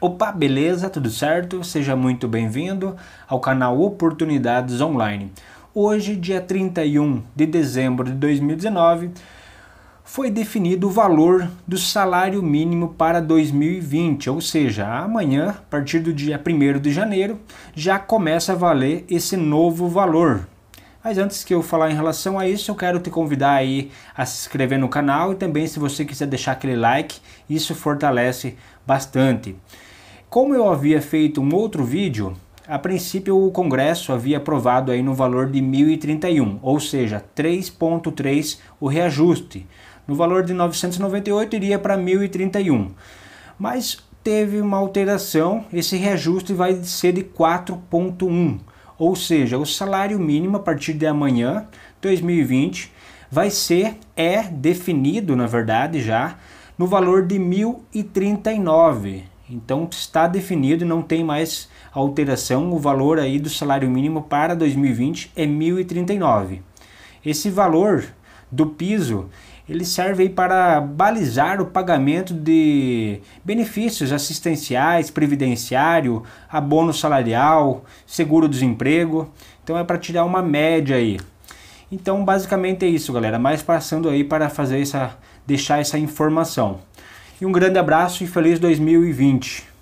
Opa, beleza? Tudo certo? Seja muito bem-vindo ao canal Oportunidades Online. Hoje, dia 31 de dezembro de 2019, foi definido o valor do salário mínimo para 2020, ou seja, amanhã, a partir do dia 1 de janeiro, já começa a valer esse novo valor, mas antes que eu falar em relação a isso, eu quero te convidar aí a se inscrever no canal e também se você quiser deixar aquele like, isso fortalece bastante. Como eu havia feito um outro vídeo, a princípio o Congresso havia aprovado aí no valor de 1.031, ou seja, 3.3 o reajuste. No valor de 998 iria para 1.031. Mas teve uma alteração, esse reajuste vai ser de 4.1. Ou seja, o salário mínimo a partir de amanhã, 2020, vai ser, é definido, na verdade, já, no valor de 1.039. Então está definido, não tem mais alteração, o valor aí do salário mínimo para 2020 é 1.039. Esse valor do piso, ele serve para balizar o pagamento de benefícios assistenciais, previdenciário, abono salarial, seguro-desemprego. Então é para tirar uma média aí. Então basicamente é isso, galera. mais passando aí para fazer essa, deixar essa informação. E um grande abraço e feliz 2020.